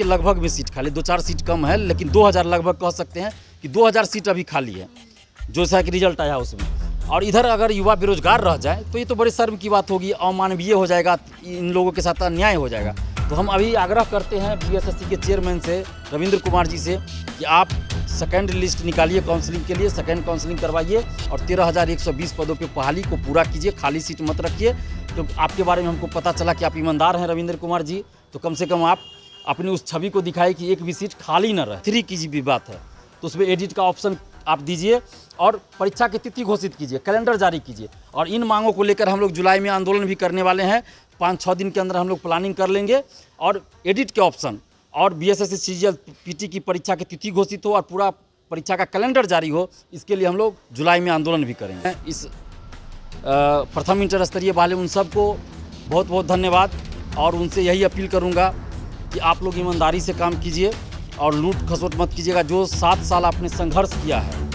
के लगभग में सीट खाली दो चार सीट कम है लेकिन 2000 लगभग कह सकते हैं कि 2000 सीट अभी खाली है जो सा कि रिजल्ट आया उसमें और इधर अगर युवा बेरोजगार रह जाए तो ये तो बड़े शर्म की बात होगी अमानवीय हो जाएगा इन लोगों के साथ अन्याय हो जाएगा तो हम अभी आग्रह करते हैं बी के चेयरमैन से रविंद्र कुमार जी से कि आप सेकेंड लिस्ट निकालिए काउंसलिंग के लिए सेकेंड काउंसलिंग करवाइए और तेरह हज़ार एक सौ बीस पदों के बहाली को पूरा कीजिए खाली सीट मत रखिए तो आपके बारे में हमको पता चला कि आप ईमानदार हैं रविंद्र कुमार जी तो कम से कम आप अपनी उस छवि को दिखाए कि एक भी सीट खाली ना रहे थ्री की जी बात है तो उसमें एडिट का ऑप्शन आप दीजिए और परीक्षा की तिथि घोषित कीजिए कैलेंडर जारी कीजिए और इन मांगों को लेकर हम लोग जुलाई में आंदोलन भी करने वाले हैं पाँच छः दिन के अंदर हम लोग प्लानिंग कर लेंगे और एडिट के ऑप्शन और बी एस एस की परीक्षा की तिथि घोषित हो और पूरा परीक्षा का कैलेंडर जारी हो इसके लिए हम लोग जुलाई में आंदोलन भी करेंगे इस प्रथम इंटर स्तरीय वाले उन सबको बहुत बहुत धन्यवाद और उनसे यही अपील करूँगा कि आप लोग ईमानदारी से काम कीजिए और लूट खसोट मत कीजिएगा जो सात साल आपने संघर्ष किया है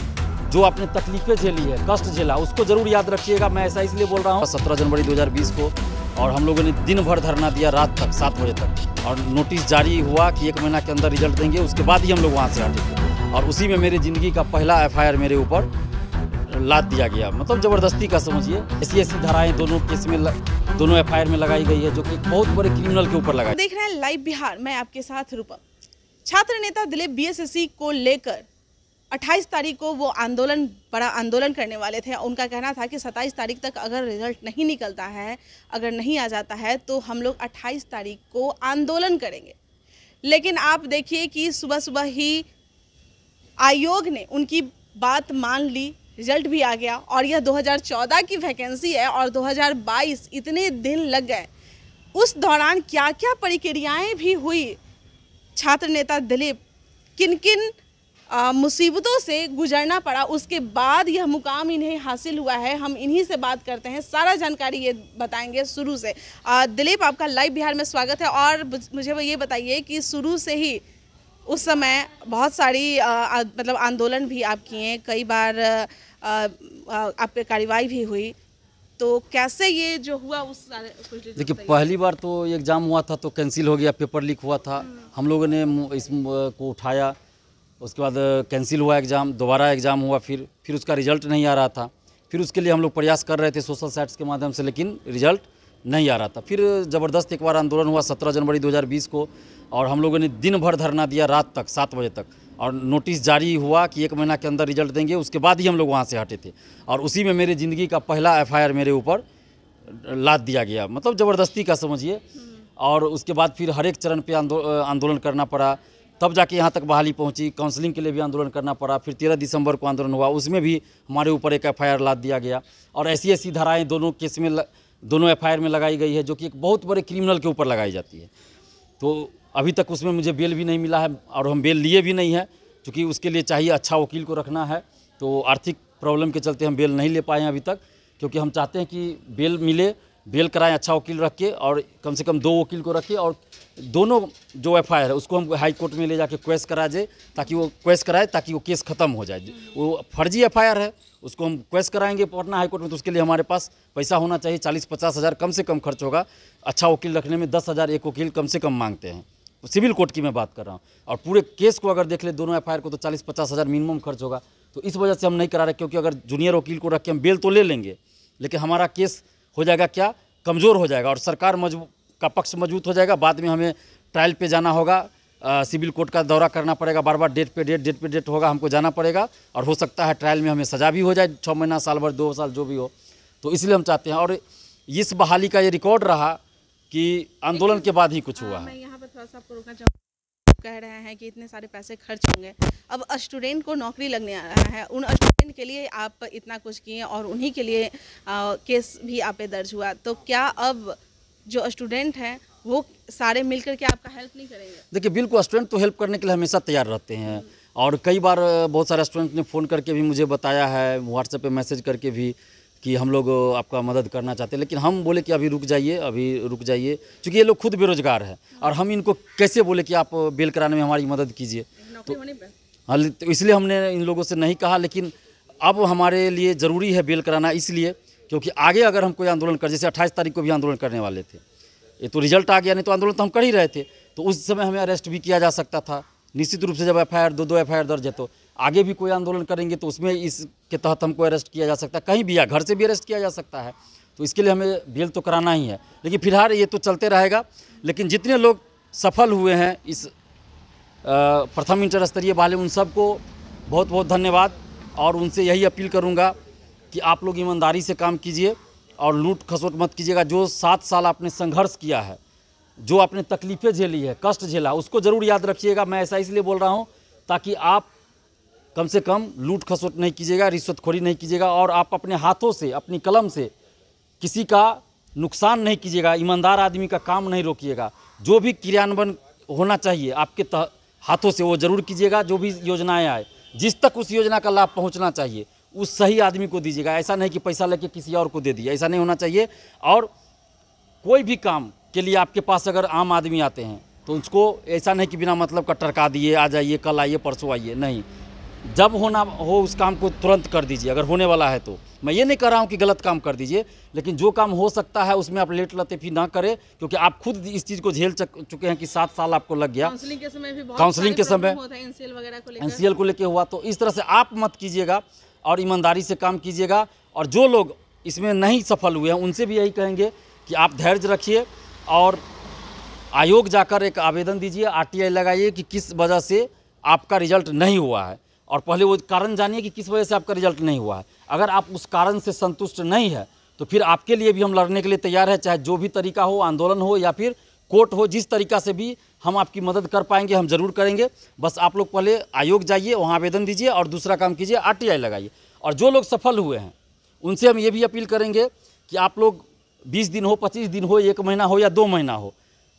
जो आपने तकलीफें झेली है कष्ट झेला उसको जरूर याद रखिएगा मैं ऐसा इसलिए बोल रहा हूँ सत्रह जनवरी 2020 को और हम लोगों ने दिन भर धरना दिया रात तक सात बजे तक और नोटिस जारी हुआ कि एक महीना के अंदर रिजल्ट देंगे उसके बाद ही हम लोग वहाँ से हटेंगे और उसी में मेरी ज़िंदगी का पहला एफ मेरे ऊपर लाद दिया गया मतलब ज़बरदस्ती का समझिए ऐसी ऐसी धाराएँ दोनों केस में दोनों एफ में लगाई गई है जो कि बहुत बड़े क्रिमिनल के ऊपर लगाई देख रहे हैं लाइव बिहार मैं आपके साथ रूपम छात्र नेता दिलीप बी को लेकर 28 तारीख को वो आंदोलन बड़ा आंदोलन करने वाले थे उनका कहना था कि 27 तारीख तक अगर रिजल्ट नहीं निकलता है अगर नहीं आ जाता है तो हम लोग 28 तारीख को आंदोलन करेंगे लेकिन आप देखिए कि सुबह सुबह ही आयोग ने उनकी बात मान ली रिजल्ट भी आ गया और यह 2014 की वैकेंसी है और 2022 इतने दिन लग गए उस दौरान क्या क्या प्रक्रियाएँ भी हुई छात्र नेता दिलीप किन किन मुसीबतों से गुजरना पड़ा उसके बाद यह मुकाम इन्हें हासिल हुआ है हम इन्हीं से बात करते हैं सारा जानकारी ये बताएंगे शुरू से दिलीप आपका लाइव बिहार में स्वागत है और मुझे वो ये बताइए कि शुरू से ही उस समय बहुत सारी आ, मतलब आंदोलन भी आप किए कई बार आप पे कार्रवाई भी हुई तो कैसे ये जो हुआ उस देखिए पहली बार तो एग्ज़ाम हुआ था तो कैंसिल हो गया पेपर लीक हुआ था हम्म। हम लोगों ने इस को उठाया उसके बाद कैंसिल हुआ एग्ज़ाम दोबारा एग्ज़ाम हुआ फिर फिर उसका रिजल्ट नहीं आ रहा था फिर उसके लिए हम लोग प्रयास कर रहे थे सोशल साइट्स के माध्यम से लेकिन रिजल्ट नहीं आ रहा था फिर ज़बरदस्त एक बार आंदोलन हुआ 17 जनवरी 2020 को और हम लोगों ने दिन भर धरना दिया रात तक सात बजे तक और नोटिस जारी हुआ कि एक महीना के अंदर रिजल्ट देंगे उसके बाद ही हम लोग वहाँ से हटे थे और उसी में मेरे ज़िंदगी का पहला एफआईआर मेरे ऊपर लाद दिया गया मतलब ज़बरदस्ती का समझिए और उसके बाद फिर हर एक चरण पे आंदोलन करना पड़ा तब जाके यहाँ तक बहाली पहुँची काउंसलिंग के लिए भी आंदोलन करना पड़ा फिर तेरह दिसंबर को आंदोलन हुआ उसमें भी हमारे ऊपर एक एफ लाद दिया गया और ऐसी ऐसी धाराएँ दोनों केस में दोनों एफ में लगाई गई है जो कि एक बहुत बड़े क्रिमिनल के ऊपर लगाई जाती है तो अभी तक उसमें मुझे बेल भी नहीं मिला है और हम बेल लिए भी नहीं है क्योंकि उसके लिए चाहिए अच्छा वकील को रखना है तो आर्थिक प्रॉब्लम के चलते हम बेल नहीं ले पाए हैं अभी तक क्योंकि हम चाहते हैं कि बेल मिले बेल कराएं अच्छा वकील रख के और कम से कम दो वकील को रखे और दोनों जो एफ है उसको हम हाई कोर्ट में ले जाके क्वेस करा दें ताकि वो क्वेस कराए ताकि वो केस खत्म हो जाए वो फर्जी एफ है उसको हम क्वेस कराएंगे पटना हाईकोर्ट में तो उसके लिए हमारे पास पैसा होना चाहिए चालीस पचास हज़ार कम से कम खर्च होगा अच्छा वकील रखने में दस हज़ार एक वकील कम से कम मांगते हैं सिविल कोर्ट की मैं बात कर रहा हूँ और पूरे केस को अगर देख ले दोनों एफ को तो चालीस पचास हज़ार मिनिमम खर्च होगा तो इस वजह से हम नहीं करा रहे क्योंकि अगर जूनियर वकील को रख के हम बेल तो ले लेंगे लेकिन हमारा केस हो जाएगा क्या कमज़ोर हो जाएगा और सरकार मजबूत का पक्ष मजबूत हो जाएगा बाद में हमें ट्रायल पे जाना होगा सिविल कोर्ट का दौरा करना पड़ेगा बार बार डेट पे डेट डेट पे डेट होगा हमको जाना पड़ेगा और हो सकता है ट्रायल में हमें सज़ा भी हो जाए छः महीना साल भर दो साल जो भी हो तो इसलिए हम चाहते हैं और इस बहाली का ये रिकॉर्ड रहा कि आंदोलन के बाद ही कुछ हुआ है हाँ, थोड़ा सा रोकना चाहूँगा कह रहे हैं कि इतने सारे पैसे खर्च होंगे अब स्टूडेंट को नौकरी लगने आ रहा है उन स्टूडेंट के लिए आप इतना कुछ किए और उन्हीं के लिए आ, केस भी आप पे दर्ज हुआ तो क्या अब जो स्टूडेंट हैं वो सारे मिल के आपका हेल्प नहीं करेंगे देखिए बिल्कुल स्टूडेंट तो हेल्प करने के लिए हमेशा तैयार रहते हैं और कई बार बहुत सारे स्टूडेंट ने फ़ोन करके भी मुझे बताया है व्हाट्सएप पे मैसेज करके भी कि हम लोग आपका मदद करना चाहते हैं लेकिन हम बोले कि अभी रुक जाइए अभी रुक जाइए क्योंकि ये लोग खुद बेरोजगार है और हम इनको कैसे बोले कि आप बेल कराने में हमारी मदद कीजिए तो हाँ तो इसलिए हमने इन लोगों से नहीं कहा लेकिन अब हमारे लिए ज़रूरी है बेल कराना इसलिए क्योंकि आगे अगर हम कोई आंदोलन कर जैसे अट्ठाईस तारीख को भी आंदोलन करने वाले थे ये तो रिजल्ट आ गया नहीं तो आंदोलन तो हम कर ही रहे थे तो उस समय हमें अरेस्ट भी किया जा सकता था निश्चित रूप से जब एफ दो दो एफ दर्ज है तो आगे भी कोई आंदोलन करेंगे तो उसमें इस के तहत हमको अरेस्ट किया जा सकता है कहीं भी या घर से भी अरेस्ट किया जा सकता है तो इसके लिए हमें बेल तो कराना ही है लेकिन फिलहाल ये तो चलते रहेगा लेकिन जितने लोग सफल हुए हैं इस प्रथम इंटर स्तरीय वाले उन सबको बहुत बहुत धन्यवाद और उनसे यही अपील करूँगा कि आप लोग ईमानदारी से काम कीजिए और लूट खसोट मत कीजिएगा जो सात साल आपने संघर्ष किया है जो आपने तकलीफ़ें झेली है कष्ट झेला उसको ज़रूर याद रखिएगा मैं ऐसा इसलिए बोल रहा हूँ ताकि आप कम से कम लूट खसोट नहीं कीजिएगा रिश्वतखोरी नहीं कीजिएगा और आप अपने हाथों से अपनी कलम से किसी का नुकसान नहीं कीजिएगा ईमानदार आदमी का काम नहीं रोकिएगा जो भी क्रियान्वयन होना चाहिए आपके हाथों से वो जरूर कीजिएगा जो भी योजनाएं आए जिस तक उस योजना का लाभ पहुंचना चाहिए उस सही आदमी को दीजिएगा ऐसा नहीं कि पैसा लेके किसी और को दे दिया ऐसा नहीं होना चाहिए और कोई भी काम के लिए आपके पास अगर आम आदमी आते हैं तो उसको ऐसा नहीं कि बिना मतलब का टरका दिए आ जाइए कल आइए परसों आइए नहीं जब होना हो उस काम को तुरंत कर दीजिए अगर होने वाला है तो मैं ये नहीं कह रहा हूँ कि गलत काम कर दीजिए लेकिन जो काम हो सकता है उसमें आप लेट लतीफ़ी ना करें क्योंकि आप खुद इस चीज़ को झेल चुके हैं कि सात साल आपको लग गया काउंसलिंग के समय भी काउंसलिंग के समय एन सी एल को लेकर हुआ तो इस तरह से आप मत कीजिएगा और ईमानदारी से काम कीजिएगा और जो लोग इसमें नहीं सफल हुए हैं उनसे भी यही कहेंगे कि आप धैर्य रखिए और आयोग जाकर एक आवेदन दीजिए आरटीआई लगाइए कि किस वजह से आपका रिजल्ट नहीं हुआ है और पहले वो कारण जानिए कि किस वजह से आपका रिजल्ट नहीं हुआ है अगर आप उस कारण से संतुष्ट नहीं है तो फिर आपके लिए भी हम लड़ने के लिए तैयार है चाहे जो भी तरीका हो आंदोलन हो या फिर कोर्ट हो जिस तरीका से भी हम आपकी मदद कर पाएंगे हम ज़रूर करेंगे बस आप लोग पहले आयोग जाइए वहाँ आवेदन दीजिए और दूसरा काम कीजिए आर लगाइए और जो लोग सफल हुए हैं उनसे हम ये भी अपील करेंगे कि आप लोग बीस दिन हो पच्चीस दिन हो एक महीना हो या दो महीना हो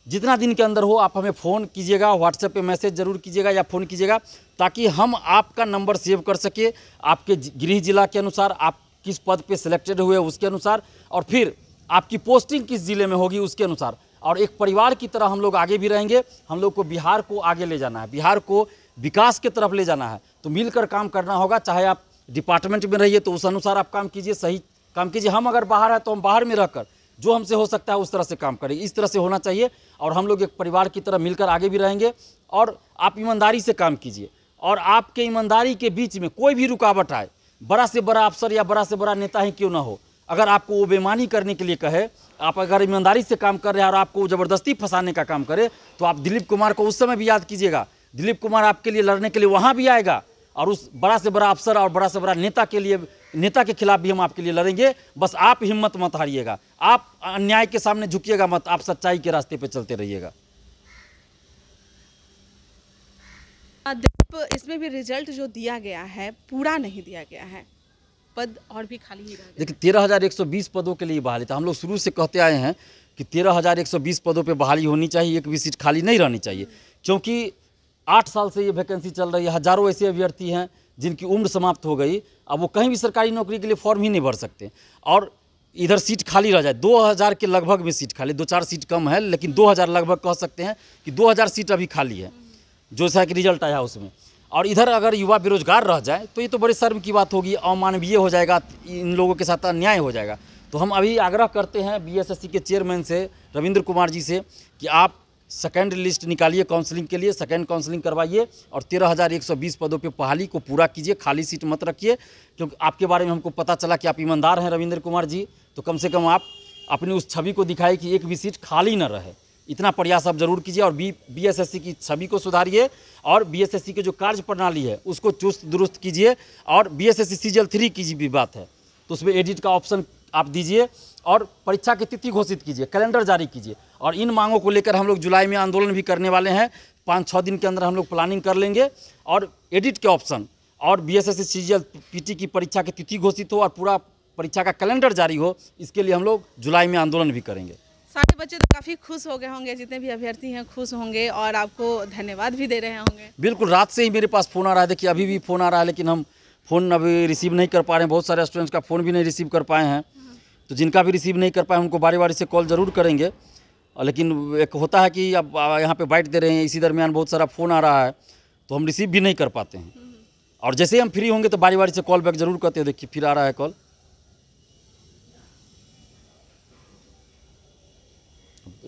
जितना दिन के अंदर हो आप हमें फ़ोन कीजिएगा व्हाट्सएप पे मैसेज ज़रूर कीजिएगा या फ़ोन कीजिएगा ताकि हम आपका नंबर सेव कर सके आपके गृह जिला के अनुसार आप किस पद पे सिलेक्टेड हुए उसके अनुसार और फिर आपकी पोस्टिंग किस ज़िले में होगी उसके अनुसार और एक परिवार की तरह हम लोग आगे भी रहेंगे हम लोग को बिहार को आगे ले जाना है बिहार को विकास के तरफ ले जाना है तो मिलकर काम करना होगा चाहे आप डिपार्टमेंट में रहिए तो उस अनुसार आप काम कीजिए सही काम कीजिए हम अगर बाहर आए तो हम बाहर में रहकर जो हमसे हो सकता है उस तरह से काम करें इस तरह से होना चाहिए और हम लोग एक परिवार की तरह मिलकर आगे भी रहेंगे और आप ईमानदारी से काम कीजिए और आपके ईमानदारी के बीच में कोई भी रुकावट आए बड़ा से बड़ा अफसर या बड़ा से बड़ा नेता ही क्यों ना हो अगर आपको वो बेमानी करने के लिए कहे आप अगर ईमानदारी से काम कर रहे हैं और आपको ज़बरदस्ती फंसाने का काम करे तो आप दिलीप कुमार को उस समय भी याद कीजिएगा दिलीप कुमार आपके लिए लड़ने के लिए वहाँ भी आएगा और उस बड़ा से बड़ा अफसर और बड़ा से बड़ा नेता के लिए नेता के खिलाफ भी हम आपके लिए लड़ेंगे बस आप हिम्मत मत हारिएगा आप अन्याय के सामने झुकिएगा मत आप सच्चाई के रास्ते पे चलते रहिएगा इसमें भी रिजल्ट जो दिया गया है पूरा नहीं दिया गया है पद और भी खाली ही देखिए तेरह हज़ार एक सौ बीस पदों के लिए बहाली था हम लोग शुरू से कहते आए हैं कि तेरह हज़ार एक सौ बीस पदों पे बहाली होनी चाहिए एक भी सीट खाली नहीं रहनी चाहिए क्योंकि आठ साल से ये वैकेंसी चल रही है हज़ारों ऐसे अभ्यर्थी हैं जिनकी उम्र समाप्त हो गई अब वो कहीं भी सरकारी नौकरी के लिए फॉर्म ही नहीं भर सकते और इधर सीट खाली रह जाए 2000 के लगभग में सीट खाली दो चार सीट कम है लेकिन 2000 लगभग कह सकते हैं कि 2000 सीट अभी खाली है जो सा कि रिजल्ट आया उसमें और इधर अगर युवा बेरोजगार रह जाए तो ये तो बड़े शर्म की बात होगी अमानवीय हो जाएगा इन लोगों के साथ अन्याय हो जाएगा तो हम अभी आग्रह करते हैं बी के चेयरमैन से रविंद्र कुमार जी से कि आप सेकेंड लिस्ट निकालिए काउंसलिंग के लिए सेकेंड काउंसलिंग करवाइए और तेरह हज़ार एक सौ बीस पदों पे पहाली को पूरा कीजिए खाली सीट मत रखिए क्योंकि आपके बारे में हमको पता चला कि आप ईमानदार हैं रविंद्र कुमार जी तो कम से कम आप अपनी उस छवि को दिखाए कि एक भी सीट खाली न रहे इतना प्रयास आप जरूर कीजिए और बी सी की छवि को सुधारिए और सी की जो कार्य प्रणाली है उसको चुस्त दुरुस्त कीजिए और B S S C CGL three की भी बात है तो उसमें एडिट का ऑप्शन आप दीजिए और परीक्षा की तिथि घोषित कीजिए कैलेंडर जारी कीजिए और इन मांगों को लेकर हम लोग जुलाई में आंदोलन भी करने वाले हैं पाँच छः दिन के अंदर हम लोग प्लानिंग कर लेंगे और एडिट के ऑप्शन और बी एस एस पीटी की परीक्षा की तिथि घोषित हो और पूरा परीक्षा का कैलेंडर जारी हो इसके लिए हम लोग जुलाई में आंदोलन भी करेंगे सारे बच्चे तो काफ़ी खुश हो गए होंगे जितने भी अभ्यर्थी हैं खुश होंगे और आपको धन्यवाद भी दे रहे होंगे बिल्कुल रात से ही मेरे पास फ़ोन आ रहा है देखिए अभी भी फ़ोन आ रहा है लेकिन हम फ़ोन अभी रिसीव नहीं कर पा रहे हैं बहुत सारे स्टूडेंट्स का फ़ोन भी नहीं रिसीव कर पाए हैं तो जिनका भी रिसीव नहीं कर पाए उनको बारी बारी से कॉल ज़रूर करेंगे लेकिन एक होता है कि अब यहाँ पे बैठ दे रहे हैं इसी दरमियान बहुत सारा फ़ोन आ रहा है तो हम रिसीव भी नहीं कर पाते हैं और जैसे ही हम फ्री होंगे तो बारी बारी से कॉल बैक ज़रूर करते हैं देखिए फिर आ रहा है कॉल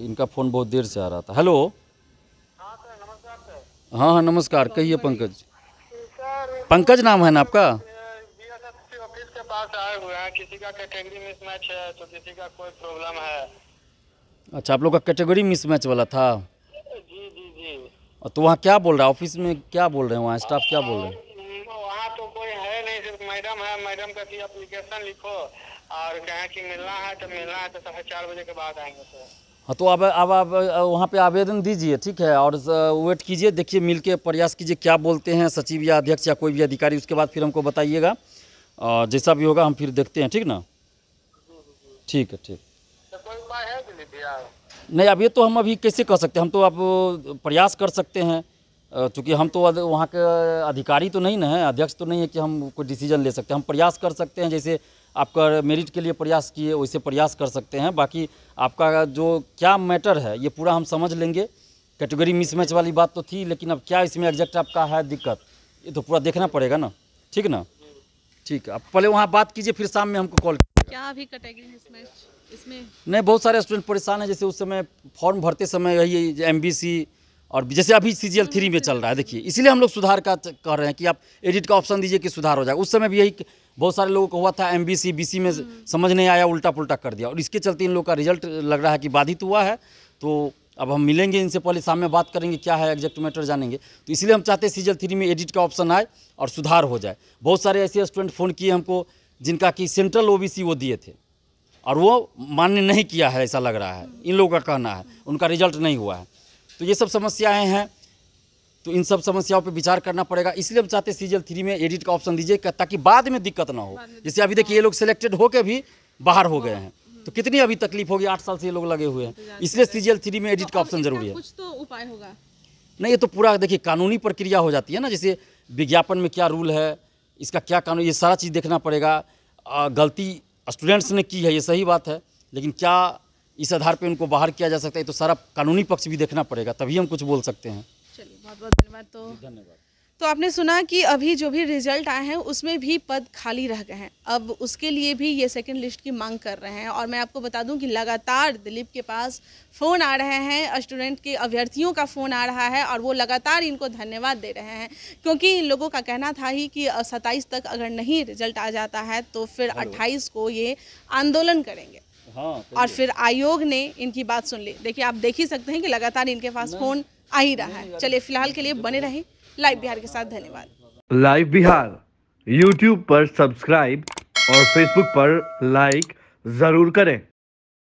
इनका फ़ोन बहुत देर से आ रहा था हेलो हाँ, हाँ हाँ नमस्कार कहिए पंकज पंकज नाम है ना आपका ऑफिस के पास आए हुए हैं किसी का कैटेगरी मिसमैच है तो किसी का कोई प्रॉब्लम है अच्छा आप लोग का कैटेगरी मिसमैच वाला था जी जी जी तो वहाँ क्या बोल रहा है ऑफिस में क्या बोल रहे हैं वहाँ स्टाफ क्या बोल रहे हैं वहाँ तो कोई है नहीं सिर्फ मैडम है मैडम का कि अप्लीकेशन लिखो और कहें कि मिलना है तो मिलना है तो साढ़े चार बजे के बाद आएंगे सर हाँ तो अब अब आप वहाँ पे आवेदन दीजिए ठीक है और वेट कीजिए देखिए मिल के प्रयास कीजिए क्या बोलते हैं सचिव या अध्यक्ष या कोई भी अधिकारी उसके बाद फिर हमको बताइएगा और जैसा भी होगा हम फिर देखते हैं ठीक ना ठीक है ठीक नहीं अब ये तो हम अभी कैसे कर सकते हैं हम तो आप प्रयास कर सकते हैं चूँकि हम तो वहाँ के अधिकारी तो नहीं ना है अध्यक्ष तो नहीं है कि हम कोई डिसीजन ले सकते हैं हम प्रयास कर सकते हैं जैसे आपका मेरिट के लिए प्रयास किए वैसे प्रयास कर सकते हैं बाकी आपका जो क्या मैटर है ये पूरा हम समझ लेंगे कैटेगरी मिसमैच वाली बात तो थी लेकिन अब क्या इसमें एग्जैक्ट आपका है दिक्कत ये तो पूरा देखना पड़ेगा ना ठीक ना ठीक है आप पहले वहाँ बात कीजिए फिर शाम में हमको कॉल क्या अभी कैटेगरी मिसमैच इसमें नहीं बहुत सारे स्टूडेंट परेशान हैं जैसे उस समय फॉर्म भरते समय यही एम बी सी और जैसे अभी सी जी एल थ्री में चल रहा है देखिए इसलिए हम लोग सुधार का कर रहे हैं कि आप एडिट का ऑप्शन दीजिए कि सुधार हो जाए उस समय भी यही बहुत सारे लोगों को हुआ था M B C B C में हम्म। समझ नहीं आया उल्टा पुल्टा कर दिया और इसके चलते इन लोग का रिजल्ट लग रहा है कि बाधित हुआ है तो अब हम मिलेंगे इनसे पहले सामने बात करेंगे क्या है एग्जैक्ट मैटर जानेंगे तो इसलिए हम चाहते हैं सीजल थ्री में एडिट का ऑप्शन आए और सुधार हो जाए बहुत सारे ऐसे स्टूडेंट फ़ोन किए हमको जिनका कि सेंट्रल ओबीसी वो दिए थे और वो मान्य नहीं किया है ऐसा लग रहा है इन लोगों का कहना है उनका रिजल्ट नहीं हुआ है तो ये सब समस्याएँ हैं तो इन सब समस्याओं पे विचार करना पड़ेगा इसलिए हम चाहते हैं सीजल थ्री में एडिट का ऑप्शन दीजिए ताकि बाद में दिक्कत ना हो जैसे अभी देखिए ये लोग सिलेक्टेड होकर भी बाहर हो गए हैं हाँ। तो कितनी अभी तकलीफ होगी आठ साल से ये लोग लगे हुए हैं तो इसलिए सीजल थ्री में तो एडिट का ऑप्शन जरूरी है कुछ तो उपाय होगा नहीं ये तो पूरा देखिए कानूनी प्रक्रिया हो जाती है ना जैसे विज्ञापन में क्या रूल है इसका क्या कानून ये सारा चीज़ देखना पड़ेगा गलती स्टूडेंट्स ने की है ये सही बात है लेकिन क्या इस आधार पर उनको बाहर किया जा सकता है तो सारा कानूनी पक्ष भी देखना पड़ेगा तभी हम कुछ बोल सकते हैं चलिए बहुत बहुत धन्यवाद तो धन्यवाद तो आपने सुना कि अभी जो भी रिजल्ट आए हैं उसमें भी पद खाली रह गए हैं अब उसके लिए भी ये सेकंड लिस्ट की मांग कर रहे हैं और मैं आपको बता दूं कि लगातार दिलीप के पास फ़ोन आ रहे हैं स्टूडेंट के अभ्यर्थियों का फ़ोन आ रहा है और वो लगातार इनको धन्यवाद दे रहे हैं क्योंकि इन लोगों का कहना था ही कि सत्ताईस तक अगर नहीं रिजल्ट आ जाता है तो फिर अट्ठाईस को ये आंदोलन करेंगे हाँ, और फिर आयोग ने इनकी बात सुन ली देखिए आप देख ही सकते हैं कि लगातार इनके पास फोन आ ही रहा है चलिए फिलहाल के लिए बने रहे लाइव बिहार के साथ धन्यवाद लाइव बिहार यूट्यूब पर सब्सक्राइब और फेसबुक पर लाइक जरूर करें